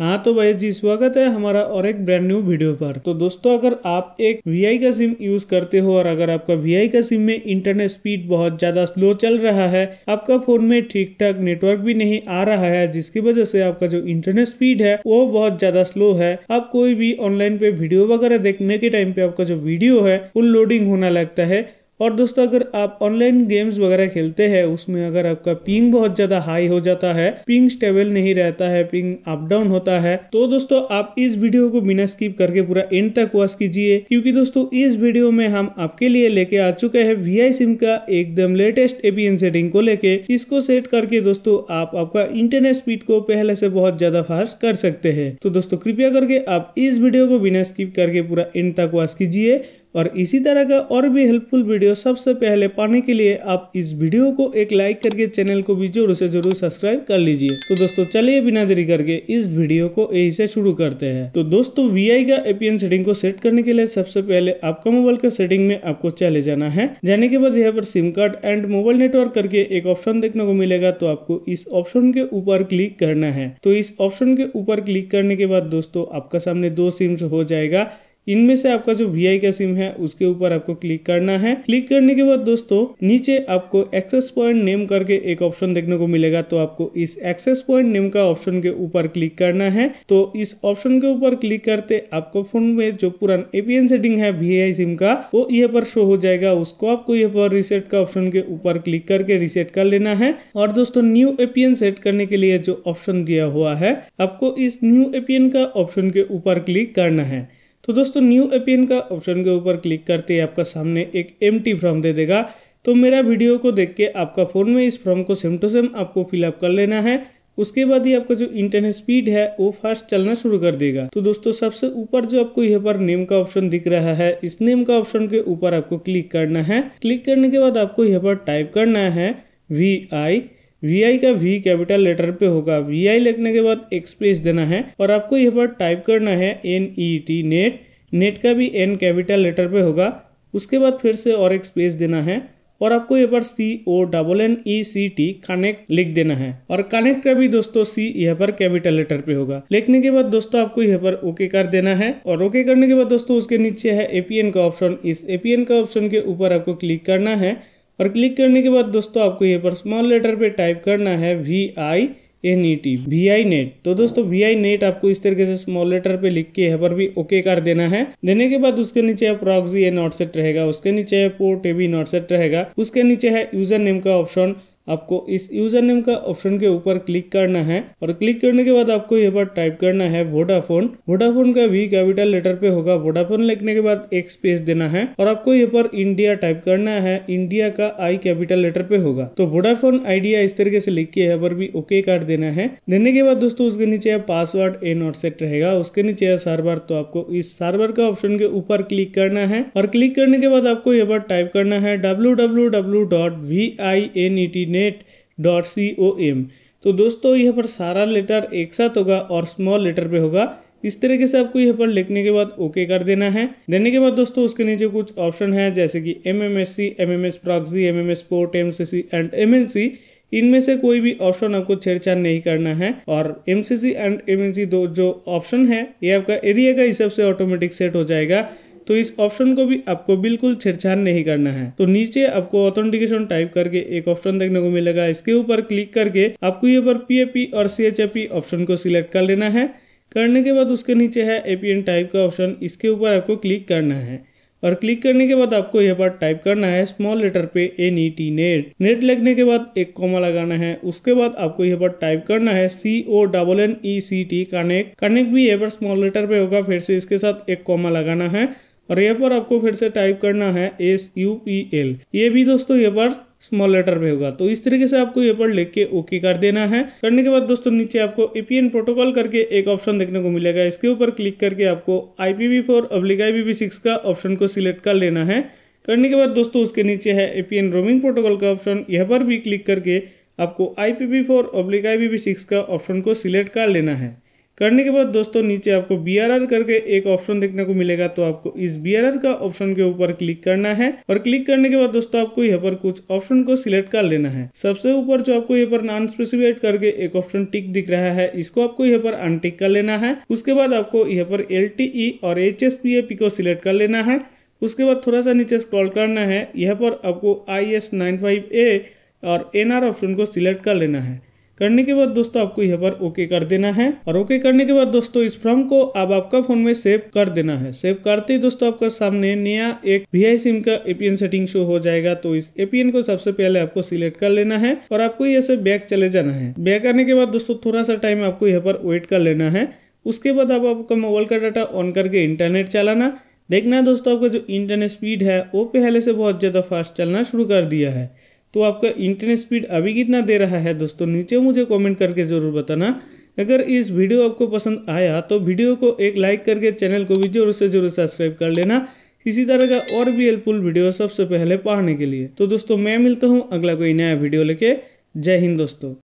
हाँ तो भाई जी स्वागत है हमारा और एक ब्रांड न्यू वीडियो पर तो दोस्तों अगर आप एक वी का सिम यूज करते हो और अगर आपका वी का सिम में इंटरनेट स्पीड बहुत ज्यादा स्लो चल रहा है आपका फोन में ठीक ठाक नेटवर्क भी नहीं आ रहा है जिसकी वजह से आपका जो इंटरनेट स्पीड है वो बहुत ज्यादा स्लो है आप कोई भी ऑनलाइन पे वीडियो वगैरह देखने के टाइम पे आपका जो वीडियो है वो लोडिंग होना लगता है और दोस्तों अगर आप ऑनलाइन गेम्स वगैरह खेलते हैं उसमें अगर आपका पिंग बहुत ज्यादा हाई हो जाता है पिंग स्टेबल नहीं रहता है पिंग अप डाउन होता है तो दोस्तों आप इस वीडियो को बिना स्किप करके पूरा एंड तक वॉश कीजिए क्योंकि दोस्तों इस वीडियो में हम आपके लिए लेके आ चुके हैं वी सिम का एकदम लेटेस्ट एपीएन सेटिंग को लेके इसको सेट करके दोस्तों आप आपका इंटरनेट स्पीड को पहले से बहुत ज्यादा फास्ट कर सकते हैं तो दोस्तों कृपया करके आप इस वीडियो को बिना स्किप करके पूरा एंड तक वॉश कीजिए और इसी तरह का और भी हेल्पफुल वीडियो वीडियो सबसे पहले पाने के लिए आप इस वीडियो को एक लाइक करके चैनल को भी जोर से जरूर सब्सक्राइब कर लीजिए तो दोस्तों चलिए बिना देरी करके इस वीडियो को यही से शुरू करते हैं तो दोस्तों वी का एपीएन सेटिंग को सेट करने के लिए सबसे पहले आपका मोबाइल का सेटिंग में आपको चले जाना है जाने के बाद यहाँ पर SIM card and mobile network करके एक ऑप्शन देखने को मिलेगा तो आपको इस ऑप्शन के ऊपर क्लिक करना है तो इस ऑप्शन के ऊपर क्लिक करने के बाद दोस्तों आपका सामने दो सिम्स हो जाएगा इनमें से आपका जो वी का सिम है उसके ऊपर आपको क्लिक करना है क्लिक करने के बाद दोस्तों नीचे आपको एक्सेस पॉइंट नेम करके एक ऑप्शन देखने को मिलेगा तो आपको इस एक्सेस पॉइंट नेम का ऑप्शन के ऊपर क्लिक करना है तो इस ऑप्शन के ऊपर क्लिक करते आपको फोन में जो पुराना एपीएन सेटिंग है वी सिम का वो यहाँ पर शो हो जाएगा उसको आपको यहाँ पर रिसेट का ऑप्शन के ऊपर क्लिक करके रिसेट कर लेना है और दोस्तों न्यू एपीएन सेट करने के लिए जो ऑप्शन दिया हुआ है आपको इस न्यू एपीएन का ऑप्शन के ऊपर क्लिक करना है तो दोस्तों न्यू अपियन का ऑप्शन के ऊपर क्लिक करते ही आपका सामने एक एम फॉर्म दे देगा तो मेरा वीडियो को देख के आपका फ़ोन में इस फॉर्म को सेम टू सेम आपको फिलअप कर लेना है उसके बाद ही आपका जो इंटरनेट स्पीड है वो फास्ट चलना शुरू कर देगा तो दोस्तों सबसे ऊपर जो आपको यहाँ पर नेम का ऑप्शन दिख रहा है इस नेम का ऑप्शन के ऊपर आपको क्लिक करना है क्लिक करने के बाद आपको यहाँ पर टाइप करना है वी आई वी आई का वी कैपिटल लेटर पे होगा वी आई लिखने के बाद एक स्पेस देना है और आपको यहाँ पर टाइप करना है N E T net net का भी एन कैपिटल लेटर पे होगा उसके बाद फिर से और एक स्पेस देना है और आपको यहाँ पर C O double N E C T connect लिख देना है और कनेक्ट का भी दोस्तों सी यहाँ पर कैपिटल लेटर पे होगा लिखने के बाद दोस्तों आपको यहाँ पर ओके कर देना है और ओके करने के बाद दोस्तों उसके नीचे है एपीएन का ऑप्शन इस एपीएन का ऑप्शन के ऊपर आपको क्लिक करना है और क्लिक करने के बाद दोस्तों आपको यहाँ पर स्मॉल लेटर पे टाइप करना है V I N E T V I net तो दोस्तों वी आई नेट आपको इस तरीके से स्मॉल लेटर पे लिख के यहाँ पर भी ओके कर देना है देने के बाद उसके नीचे प्रॉक्सी ए नॉट सेट रहेगा उसके नीचे port A B not set रहेगा उसके नीचे है यूजर नेम का ऑप्शन आपको इस यूजर नेम का ऑप्शन के ऊपर क्लिक करना है और क्लिक करने के बाद आपको यहाँ पर टाइप करना है वोडाफोन वोडाफोन का वी कैपिटल लेटर पे होगा वोडाफोन लिखने के बाद एक स्पेस देना है और आपको यहाँ पर इंडिया टाइप करना है इंडिया का आई कैपिटल लेटर पे होगा तो वोडाफोन आइडिया इस तरीके से लिख के यहाँ पर भी ओके कार्ड देना है देने के बाद दोस्तों उसके नीचे पासवर्ड ए नॉट सेट रहेगा उसके नीचे सार्वर तो आपको इस सार्वर का ऑप्शन के ऊपर क्लिक करना है और क्लिक करने के बाद आपको यहाँ पर टाइप करना है W W W dot V I N E T net dot C O M तो दोस्तों यहाँ पर सारा लेटर एक साथ होगा और स्मॉल लेटर पे होगा इस तरीके से आपको यहाँ पर लिखने के बाद ओके कर देना है देने के बाद दोस्तों उसके नीचे कुछ ऑप्शन है जैसे कि M M S C M M S proxy M M S port M C C and M N C इनमें से कोई भी ऑप्शन आपको छेड़छाड़ नहीं करना है और M C C and M N C दो जो ऑप्शन है ये आपका एरिया का हिसाब से ऑटोमेटिक सेट हो जाएगा तो इस ऑप्शन को भी आपको बिल्कुल छेड़छाड़ नहीं करना है तो नीचे आपको ऑथेंटिकेशन टाइप करके एक ऑप्शन देखने को मिलेगा इसके ऊपर क्लिक करके आपको ये पर पी और सी ऑप्शन को सिलेक्ट कर लेना है करने के बाद उसके नीचे है एपीएन टाइप का ऑप्शन इसके ऊपर आपको क्लिक करना है और क्लिक करने के बाद आपको यहाँ पर टाइप करना है स्मॉल लेटर पे N E T net net लगने के बाद एक कोमा लगाना है उसके बाद आपको यहाँ पर टाइप करना है C O double N E C T connect connect भी यहाँ पर स्मॉल लेटर पे होगा फिर से इसके साथ एक कोमा लगाना है और यहाँ पर आपको फिर से टाइप करना है एस यू पी एल ये भी दोस्तों यहाँ पर स्मॉल लेटर में होगा तो इस तरीके से आपको ये पर लिख के ओके कर देना है करने के बाद दोस्तों नीचे आपको एपीएन प्रोटोकॉल करके एक ऑप्शन देखने को मिलेगा इसके ऊपर क्लिक करके आपको आई पी वी फोर अब्लिक आई पी वी सिक्स का ऑप्शन को सिलेक्ट कर लेना है करने के बाद दोस्तों उसके नीचे है एपीएन रोमिंग प्रोटोकॉल का ऑप्शन यहाँ पर भी क्लिक करके आपको आई पी वी फोर अब्लिक आई पी वी सिक्स का ऑप्शन को सिलेक्ट कर लेना है करने के बाद दोस्तों नीचे आपको बी करके एक ऑप्शन देखने को मिलेगा तो आपको इस बी का ऑप्शन के ऊपर क्लिक करना है और क्लिक करने के बाद दोस्तों आपको यहाँ पर कुछ ऑप्शन को सिलेक्ट कर लेना है सबसे ऊपर जो आपको यहाँ पर नॉन स्पेसिफाइड करके एक ऑप्शन टिक दिख रहा है इसको आपको यहाँ पर अनटिक कर लेना है उसके बाद आपको यहाँ पर एल e और एच को सिलेक्ट कर लेना है उसके बाद थोड़ा सा नीचे स्क्रॉल करना है यहाँ पर आपको I S nine five A और एन आर ऑप्शन को सिलेक्ट कर लेना है करने के बाद दोस्तों आपको यहाँ पर ओके कर देना है और ओके करने के बाद दोस्तों इस फॉर्म को अब आपका फोन में सेव कर देना है सेव करते ही दोस्तों आपका सामने नया एक वी आई सिम का एपीएन सेटिंग शो हो जाएगा तो इस एपीएन को सबसे पहले आपको सिलेक्ट कर लेना है और आपको यहाँ से बैक चले जाना है बैक आने के बाद दोस्तों थोड़ा सा टाइम आपको यहाँ पर वेट कर लेना है उसके बाद आप आपका मोबाइल का डाटा ऑन करके इंटरनेट चलाना देखना दोस्तों आपका जो इंटरनेट स्पीड है वो पहले से बहुत ज़्यादा फास्ट चलना शुरू कर दिया है तो आपका इंटरनेट स्पीड अभी कितना दे रहा है दोस्तों नीचे मुझे कमेंट करके ज़रूर बताना अगर इस वीडियो आपको पसंद आया तो वीडियो को एक लाइक करके चैनल को भी जरूर से जरूर सब्सक्राइब कर लेना इसी तरह का और भी हेल्पफुल वीडियो सबसे पहले पढ़ने के लिए तो दोस्तों मैं मिलता हूँ अगला कोई नया वीडियो लेके जय हिंद दोस्तों